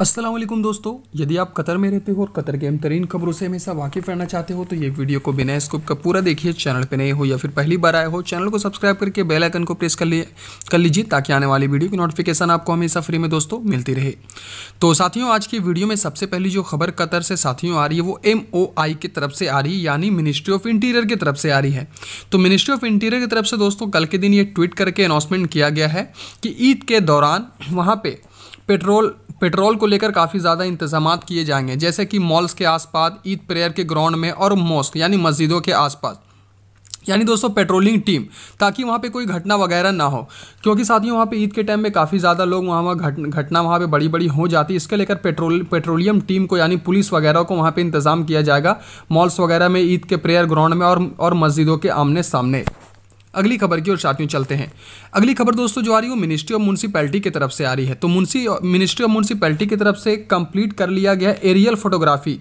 असलम दोस्तों यदि आप कतर में रहते हो और कतर के अमतरीन खबरों से हमेशा वाकिफ़ रहना चाहते हो तो ये वीडियो को बिना स्कोप का पूरा देखिए चैनल पर नए हो या फिर पहली बार आए हो चैनल को सब्सक्राइब करके बेल आइकन को प्रेस कर लिए कर लीजिए ताकि आने वाली वीडियो की नोटिफिकेशन आपको हमेशा फ्री में दोस्तों मिलती रहे तो साथियों आज की वीडियो में सबसे पहली जो खबर कतर से साथियों आ रही है वो एम की तरफ से आ रही है यानी मिनिस्ट्री ऑफ इंटीरियर की तरफ से आ रही है तो मिनिस्ट्री ऑफ इंटीरियर की तरफ से दोस्तों कल के दिन ये ट्वीट करके अनाउंसमेंट किया गया है कि ईद के दौरान वहाँ पर पेट्रोल पेट्रोल को लेकर काफ़ी ज़्यादा इंतजाम किए जाएंगे जैसे कि मॉल्स के आसपास ईद प्रेयर के ग्राउंड में और मॉस्क यानी मस्जिदों के आसपास यानी दोस्तों पेट्रोलिंग टीम ताकि वहाँ पे कोई घटना वगैरह ना हो क्योंकि साथियों वहाँ पे ईद के टाइम में काफ़ी ज़्यादा लोग वहाँ वहाँ घट, घटना वहाँ पे बड़ी बड़ी हो जाती है इसके लेकर पेट्रोल पेट्रोलियम टीम को यानी पुलिस वगैरह को वहाँ पे इंतज़ाम किया जाएगा मॉल्स वगैरह में ईद के प्रेयर ग्राउंड में और, और मस्जिदों के आमने सामने अगली खबर की ओर साथियों चलते हैं अगली खबर दोस्तों जो आ रही है मिनिस्ट्री ऑफ म्यूनसिपैलिटी की तरफ से आ रही है तो मुंसी मिनिस्ट्री ऑफ म्यूनसिपैलिटी की तरफ से कंप्लीट कर लिया गया एरियल फोटोग्राफी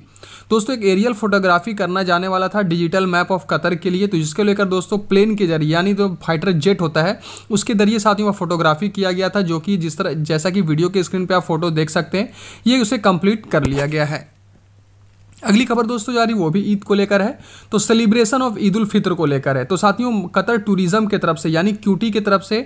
दोस्तों एक एरियल फोटोग्राफी करना जाने वाला था डिजिटल मैप ऑफ कतर के लिए तो जिसको लेकर दोस्तों प्लेन के जरिए यानी जो तो फाइटर जेट होता है उसके जरिए साथियों में फोटोग्राफी किया गया था जो कि जिस तरह जैसा कि वीडियो के स्क्रीन पर आप फोटो देख सकते हैं ये उसे कंप्लीट कर लिया गया है अगली खबर दोस्तों जा रही वो भी ईद को लेकर है तो सेलिब्रेशन ऑफ ईद उल फितर को लेकर है तो साथियों कतर टूरिज्म के तरफ से यानी क्यूटी के तरफ से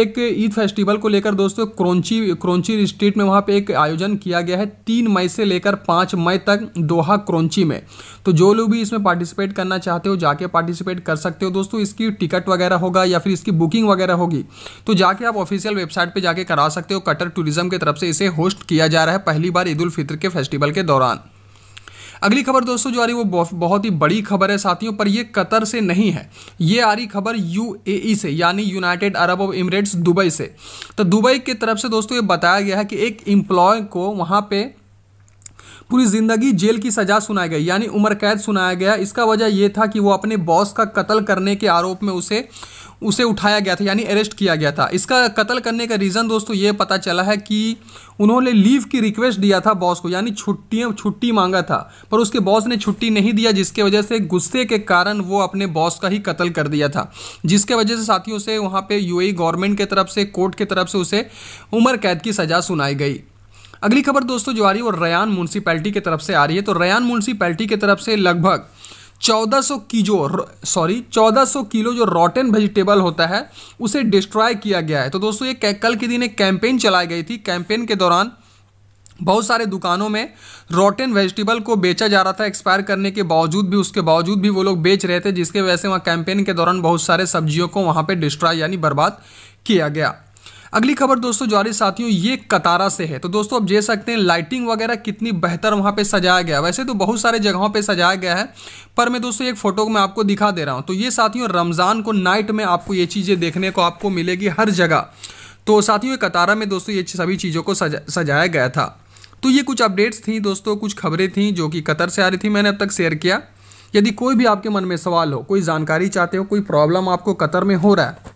एक ईद फेस्टिवल को लेकर दोस्तों क्रोंची क्रोंची स्ट्रीट में वहाँ पे एक आयोजन किया गया है तीन मई से लेकर पाँच मई तक दोहा क्रोंची में तो जो लोग भी इसमें पार्टिसिपेट करना चाहते हो जाके पार्टिसिपेट कर सकते हो दोस्तों इसकी टिकट वगैरह होगा या फिर इसकी बुकिंग वगैरह होगी तो जाके आप ऑफिशियल वेबसाइट पर जाके करा सकते हो कटर टूरिज़म की तरफ से इसे होस्ट किया जा रहा है पहली बार ईद उल फितर के फेस्टिवल के दौरान अगली खबर दोस्तों जो आ रही है वो बहुत ही बड़ी खबर है साथियों पर यह कतर से नहीं है ये आ रही खबर यूएई से यानी united Arab of Emirates Dubai से तो दुबई की तरफ से दोस्तों ये बताया गया है कि एक इम्प्लॉय को वहाँ पे पूरी ज़िंदगी जेल की सज़ा सुनाई गई यानी उम्र कैद सुनाया गया इसका वजह यह था कि वो अपने बॉस का कत्ल करने के आरोप में उसे उसे उठाया गया था यानी अरेस्ट किया गया था इसका कत्ल करने का रीज़न दोस्तों ये पता चला है कि उन्होंने लीव की रिक्वेस्ट दिया था बॉस को यानी छुट्टियाँ छुट्टी मांगा था पर उसके बॉस ने छुट्टी नहीं दिया जिसके वजह से गुस्से के कारण वो अपने बॉस का ही कत्ल कर दिया था जिसके वजह से साथियों से वहाँ पर यू गवर्नमेंट के तरफ से कोर्ट की तरफ से उसे उम्र कैद की सज़ा सुनाई गई अगली खबर दोस्तों जो आ रही है वो रयान म्यूनसिपैलिटी की तरफ से आ रही है तो रयान म्यूनसिपैलिटी की तरफ से लगभग 1400 जो सॉरी 1400 किलो जो रॉटन वेजिटेबल होता है उसे डिस्ट्रॉय किया गया है तो दोस्तों ये कल के दिन एक कैंपेन चलाई गई थी कैंपेन के दौरान बहुत सारे दुकानों में रॉटन वेजिटेबल को बेचा जा रहा था एक्सपायर करने के बावजूद भी उसके बावजूद भी वो लोग बेच रहे थे जिसके वजह से वहाँ कैंपेन के दौरान बहुत सारे सब्जियों को वहाँ पर डिस्ट्रॉय यानी बर्बाद किया गया अगली खबर दोस्तों जारी साथियों ये कतारा से है तो दोस्तों आप देख सकते हैं लाइटिंग वगैरह कितनी बेहतर वहाँ पे सजाया गया वैसे तो बहुत सारे जगहों पे सजाया गया है पर मैं दोस्तों एक फोटो मैं आपको दिखा दे रहा हूँ तो ये साथियों रमज़ान को नाइट में आपको ये चीज़ें देखने को आपको मिलेगी हर जगह तो साथियों कतारा में दोस्तों ये सभी चीज़ों को सजा सजाया गया था तो ये कुछ अपडेट्स थी दोस्तों कुछ खबरें थी जो कि कतर से आ रही थी मैंने अब तक शेयर किया यदि कोई भी आपके मन में सवाल हो कोई जानकारी चाहते हो कोई प्रॉब्लम आपको कतर में हो रहा है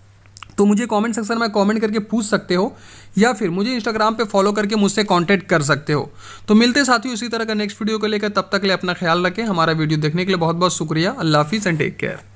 तो मुझे कमेंट सेक्शन में कमेंट करके पूछ सकते हो या फिर मुझे इंस्टाग्राम पे फॉलो करके मुझसे कांटेक्ट कर सकते हो तो मिलते साथियों इसी तरह का नेक्स्ट वीडियो को लेकर तब तक के लिए अपना ख्याल रखें हमारा वीडियो देखने के लिए बहुत बहुत शुक्रिया अल्लाह हाफिज़ एंड टेक केयर